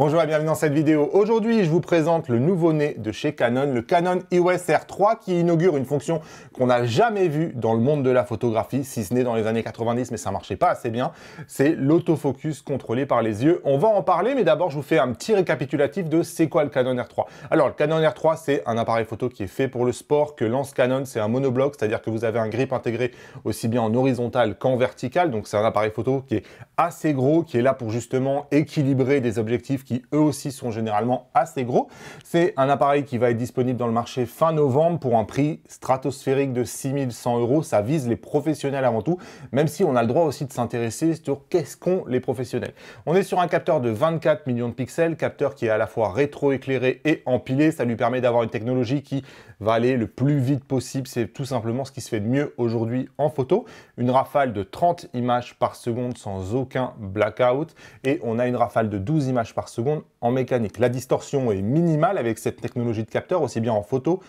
Bonjour et bienvenue dans cette vidéo. Aujourd'hui, je vous présente le nouveau-né de chez Canon, le Canon EOS R3 qui inaugure une fonction qu'on n'a jamais vue dans le monde de la photographie, si ce n'est dans les années 90, mais ça marchait pas assez bien. C'est l'autofocus contrôlé par les yeux. On va en parler, mais d'abord, je vous fais un petit récapitulatif de c'est quoi le Canon R3. Alors, le Canon R3, c'est un appareil photo qui est fait pour le sport, que lance Canon, c'est un monobloc, c'est-à-dire que vous avez un grip intégré aussi bien en horizontal qu'en vertical. Donc, c'est un appareil photo qui est assez gros, qui est là pour justement équilibrer des objectifs eux aussi sont généralement assez gros. C'est un appareil qui va être disponible dans le marché fin novembre pour un prix stratosphérique de 6100 euros. Ça vise les professionnels avant tout, même si on a le droit aussi de s'intéresser sur qu'est-ce qu'ont les professionnels. On est sur un capteur de 24 millions de pixels, capteur qui est à la fois rétro-éclairé et empilé. Ça lui permet d'avoir une technologie qui va aller le plus vite possible. C'est tout simplement ce qui se fait de mieux aujourd'hui en photo. Une rafale de 30 images par seconde sans aucun blackout et on a une rafale de 12 images par seconde en mécanique. La distorsion est minimale avec cette technologie de capteur, aussi bien en photo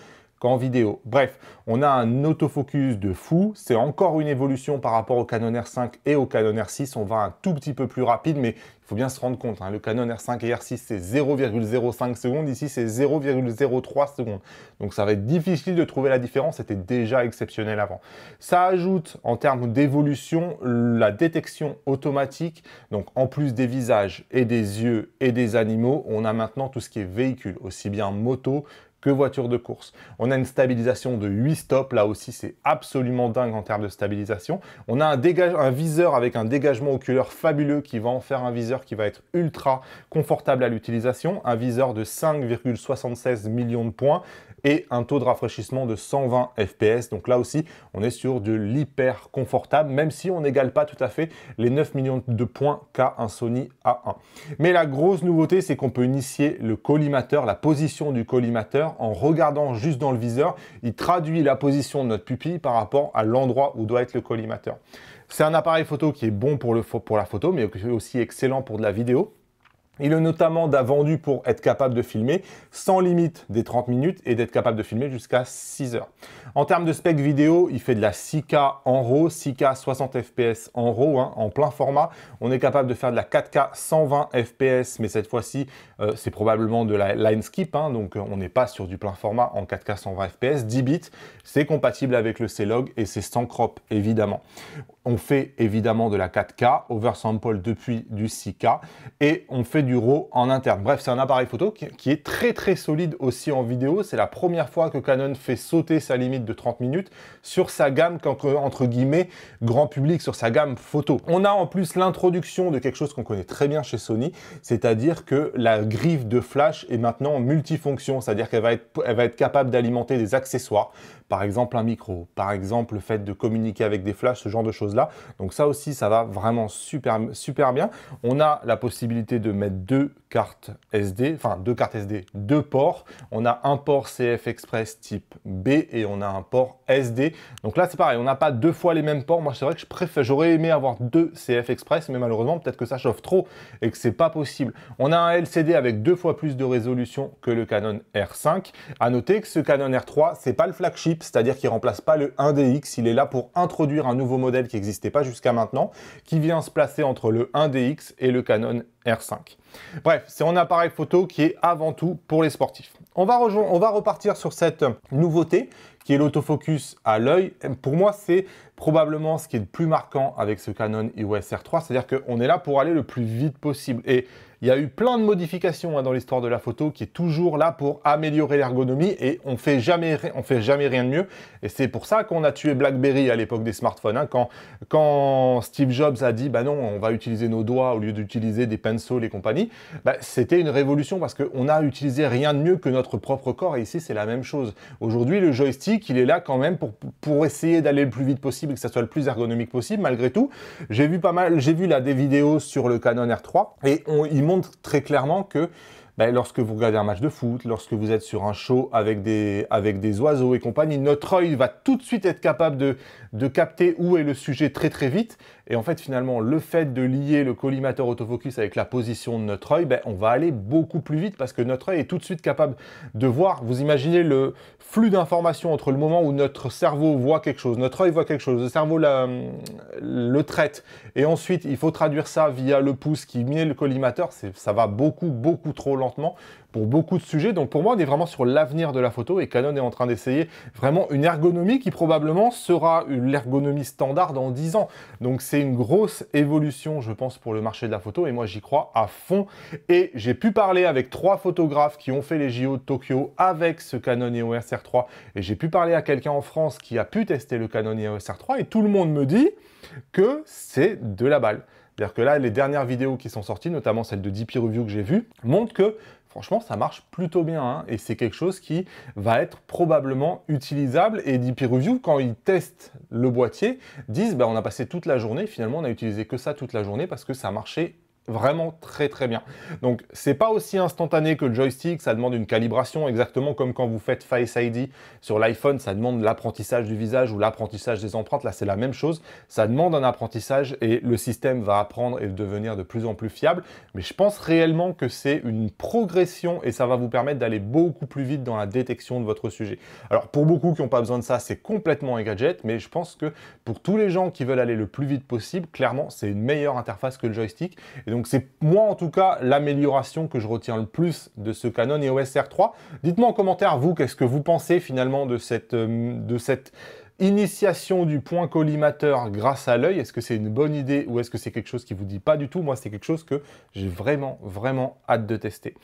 en vidéo. Bref, on a un autofocus de fou. C'est encore une évolution par rapport au Canon R5 et au Canon R6. On va un tout petit peu plus rapide, mais il faut bien se rendre compte. Hein. le Canon R5 et R6, c'est 0,05 secondes. Ici, c'est 0,03 secondes. Donc, ça va être difficile de trouver la différence. C'était déjà exceptionnel avant. Ça ajoute, en termes d'évolution, la détection automatique. Donc, en plus des visages et des yeux et des animaux, on a maintenant tout ce qui est véhicule, aussi bien moto que voiture de course. On a une stabilisation de 8 stops, là aussi c'est absolument dingue en termes de stabilisation. On a un, viseur avec un dégagement oculaire fabuleux qui va en faire un viseur qui va être ultra confortable à l'utilisation, un viseur de 5,76 millions de points et un taux de rafraîchissement de 120 fps. Donc là aussi, on est sur de l'hyper confortable, même si on n'égale pas tout à fait les 9 millions de points qu'a un Sony A1. Mais la grosse nouveauté, c'est qu'on peut initier le collimateur, la position du collimateur en regardant juste dans le viseur, il traduit la position de notre pupille par rapport à l'endroit où doit être le collimateur. C'est un appareil photo qui est bon pour, pour la photo, mais aussi excellent pour de la vidéo. Il est notamment vendu pour être capable de filmer sans limite des 30 minutes et d'être capable de filmer jusqu'à 6 heures. En termes de spec vidéo, il fait de la 6K en RAW, 6K 60 fps en RAW, hein, en plein format. On est capable de faire de la 4K 120 fps, mais cette fois-ci, euh, c'est probablement de la line skip, hein, donc euh, on n'est pas sur du plein format en 4K 120 fps. 10 bits, c'est compatible avec le C-Log et c'est sans crop, évidemment on fait évidemment de la 4K, oversample depuis du 6K, et on fait du RAW en interne. Bref, c'est un appareil photo qui est très très solide aussi en vidéo. C'est la première fois que Canon fait sauter sa limite de 30 minutes sur sa gamme, entre guillemets, grand public, sur sa gamme photo. On a en plus l'introduction de quelque chose qu'on connaît très bien chez Sony, c'est-à-dire que la griffe de flash est maintenant multifonction, c'est-à-dire qu'elle va, être, être capable d'alimenter des accessoires, par exemple un micro, par exemple le fait de communiquer avec des flashs, ce genre de choses là Donc ça aussi, ça va vraiment super, super bien. On a la possibilité de mettre deux cartes SD, enfin deux cartes SD, deux ports. On a un port CF Express type B et on a un port SD. Donc là, c'est pareil, on n'a pas deux fois les mêmes ports. Moi, c'est vrai que je préfère, j'aurais aimé avoir deux CF Express, mais malheureusement, peut-être que ça chauffe trop et que c'est pas possible. On a un LCD avec deux fois plus de résolution que le Canon R5. À noter que ce Canon R3, c'est pas le flagship, c'est-à-dire qu'il remplace pas le 1DX. Il est là pour introduire un nouveau modèle qui n'existait pas jusqu'à maintenant, qui vient se placer entre le 1DX et le Canon R5. Bref, c'est un appareil photo qui est avant tout pour les sportifs. On va, on va repartir sur cette euh, nouveauté qui est l'autofocus à l'œil. Pour moi, c'est probablement ce qui est le plus marquant avec ce Canon EOS R3, c'est-à-dire qu'on est là pour aller le plus vite possible. Et il y a eu plein de modifications hein, dans l'histoire de la photo qui est toujours là pour améliorer l'ergonomie et on fait jamais, on fait jamais rien de mieux. Et c'est pour ça qu'on a tué BlackBerry à l'époque des smartphones. Hein, quand, quand Steve Jobs a dit, bah non, on va utiliser nos doigts au lieu d'utiliser des pinceaux, les compagnies, bah, c'était une révolution parce qu'on a utilisé rien de mieux que notre propre corps. Et ici, c'est la même chose. Aujourd'hui, le joystick, il est là quand même pour, pour essayer d'aller le plus vite possible et que ça soit le plus ergonomique possible, malgré tout. J'ai vu pas mal, j'ai vu la des vidéos sur le Canon R3 et on, ils très clairement que ben, lorsque vous regardez un match de foot, lorsque vous êtes sur un show avec des, avec des oiseaux et compagnie, notre œil va tout de suite être capable de, de capter où est le sujet très très vite et en fait, finalement, le fait de lier le collimateur autofocus avec la position de notre œil, ben, on va aller beaucoup plus vite parce que notre œil est tout de suite capable de voir. Vous imaginez le flux d'informations entre le moment où notre cerveau voit quelque chose, notre œil voit quelque chose, le cerveau le traite, et ensuite il faut traduire ça via le pouce qui met le collimateur. Ça va beaucoup, beaucoup trop lentement pour beaucoup de sujets. Donc pour moi, on est vraiment sur l'avenir de la photo et Canon est en train d'essayer vraiment une ergonomie qui probablement sera l'ergonomie standard dans 10 ans. Donc c'est une grosse évolution, je pense, pour le marché de la photo et moi j'y crois à fond. Et j'ai pu parler avec trois photographes qui ont fait les JO de Tokyo avec ce Canon EOS R3 et j'ai pu parler à quelqu'un en France qui a pu tester le Canon EOS R3 et tout le monde me dit que c'est de la balle. C'est-à-dire que là, les dernières vidéos qui sont sorties, notamment celle de DP Review que j'ai vue, montrent que franchement, ça marche plutôt bien. Hein. et c'est quelque chose qui va être probablement utilisable. Et DP Review, quand ils testent le boîtier, disent bah, on a passé toute la journée, finalement, on n'a utilisé que ça toute la journée parce que ça marchait vraiment très très bien. Donc c'est pas aussi instantané que le joystick, ça demande une calibration exactement comme quand vous faites Face ID sur l'iPhone, ça demande l'apprentissage du visage ou l'apprentissage des empreintes, là c'est la même chose, ça demande un apprentissage et le système va apprendre et devenir de plus en plus fiable, mais je pense réellement que c'est une progression et ça va vous permettre d'aller beaucoup plus vite dans la détection de votre sujet. Alors pour beaucoup qui n'ont pas besoin de ça, c'est complètement un gadget, mais je pense que pour tous les gens qui veulent aller le plus vite possible, clairement c'est une meilleure interface que le joystick et donc donc c'est moi en tout cas l'amélioration que je retiens le plus de ce Canon EOS R3. Dites-moi en commentaire, vous, qu'est-ce que vous pensez finalement de cette... Euh, de cette Initiation du point collimateur grâce à l'œil, est-ce que c'est une bonne idée ou est-ce que c'est quelque chose qui vous dit pas du tout Moi, c'est quelque chose que j'ai vraiment, vraiment hâte de tester.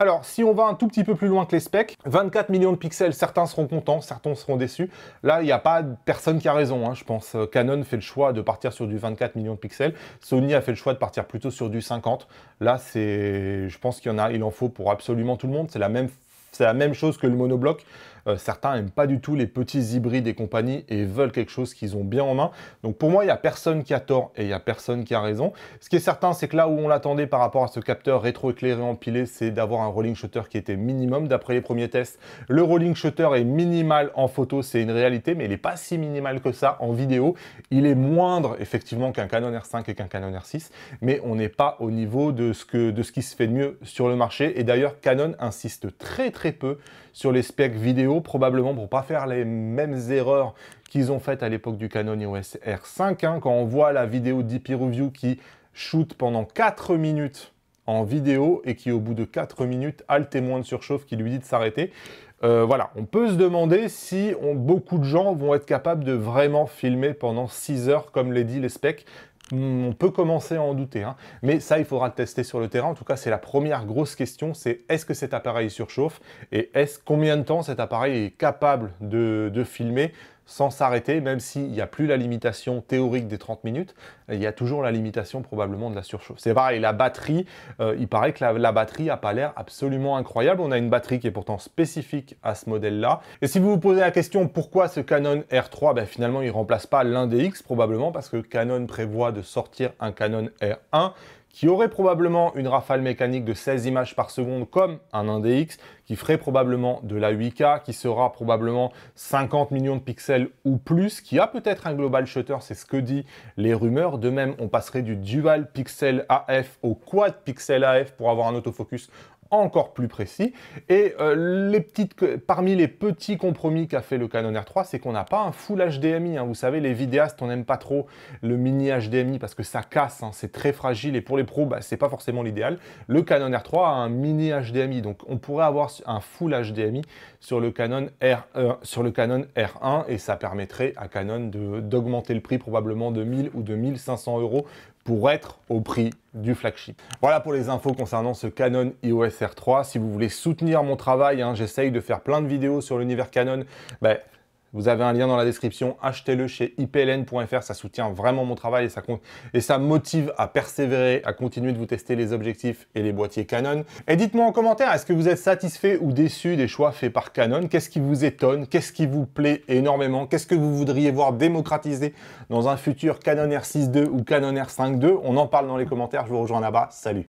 Alors, si on va un tout petit peu plus loin que les specs, 24 millions de pixels, certains seront contents, certains seront déçus. Là, il n'y a pas personne qui a raison, hein, je pense. Euh, Canon fait le choix de partir sur du 24 millions de pixels. Sony a fait le choix de partir plutôt sur du 50. Là, c'est, je pense qu'il y en a, il en faut pour absolument tout le monde. C'est la même c'est la même chose que le monobloc. Euh, certains n'aiment pas du tout les petits hybrides et compagnies et veulent quelque chose qu'ils ont bien en main. Donc pour moi, il n'y a personne qui a tort et il n'y a personne qui a raison. Ce qui est certain, c'est que là où on l'attendait par rapport à ce capteur rétroéclairé empilé, c'est d'avoir un rolling shutter qui était minimum d'après les premiers tests. Le rolling shutter est minimal en photo, c'est une réalité, mais il n'est pas si minimal que ça en vidéo. Il est moindre effectivement qu'un Canon R5 et qu'un Canon R6, mais on n'est pas au niveau de ce, que, de ce qui se fait de mieux sur le marché. Et d'ailleurs, Canon insiste très très très peu sur les specs vidéo, probablement pour pas faire les mêmes erreurs qu'ils ont faites à l'époque du Canon EOS R5. Hein, quand on voit la vidéo d'IP Review qui shoot pendant 4 minutes en vidéo et qui au bout de 4 minutes a le témoin de surchauffe qui lui dit de s'arrêter. Euh, voilà, on peut se demander si beaucoup de gens vont être capables de vraiment filmer pendant 6 heures comme les dit les specs on peut commencer à en douter. Hein. Mais ça, il faudra le tester sur le terrain. En tout cas, c'est la première grosse question, c'est est-ce que cet appareil surchauffe et est-ce combien de temps cet appareil est capable de filmer sans s'arrêter, même s'il n'y a plus la limitation théorique des 30 minutes, euh, il y a toujours la limitation probablement de la surchauffe. C'est pareil, la batterie, euh, il paraît que la, batterie n'a pas l'air absolument incroyable. On a une batterie qui est pourtant spécifique à ce modèle-là. Et si vous vous posez la question pourquoi ce Canon R3, ben finalement il ne remplace pas l'un des X, probablement parce que Canon prévoit de sortir un Canon R1 qui aurait probablement une rafale mécanique de 16 images par seconde comme un 1DX, qui ferait probablement de la 8K, qui sera probablement 50 millions de pixels ou plus, qui a peut-être un global shutter, c'est ce que disent les rumeurs. De même, on passerait du dual pixel AF au quad pixel AF pour avoir un autofocus encore plus précis. Et euh, les petites, parmi les petits compromis qu'a fait le Canon R3, c'est qu'on n'a pas un full HDMI. Hein. Vous savez, les vidéastes, on n'aime pas trop le mini HDMI parce que ça casse, hein. c'est très fragile. Et pour les pros, bah, c'est pas forcément l'idéal. Le Canon R3 a un mini HDMI, donc on pourrait avoir un full HDMI sur le Canon, R, sur le Canon R1 et ça permettrait à Canon d'augmenter le prix probablement de 1000 ou de 1500 euros pour être au prix du flagship. Voilà pour les infos concernant ce Canon EOS R3. Si vous voulez soutenir mon travail, hein, j'essaye de faire plein de vidéos sur l'univers Canon, ben, vous avez un lien dans la description, achetez-le chez ipln.fr, ça soutient vraiment mon travail et ça, et ça motive à persévérer, à continuer de vous tester les objectifs et les boîtiers Canon. Et dites-moi en commentaire, est-ce que vous êtes satisfait ou déçu des choix faits par Canon Qu'est-ce qui vous étonne Qu'est-ce qui vous plaît énormément Qu'est-ce que vous voudriez voir démocratisé dans un futur Canon R6 II ou Canon R5 II On en parle dans les commentaires, je vous rejoins là-bas, salut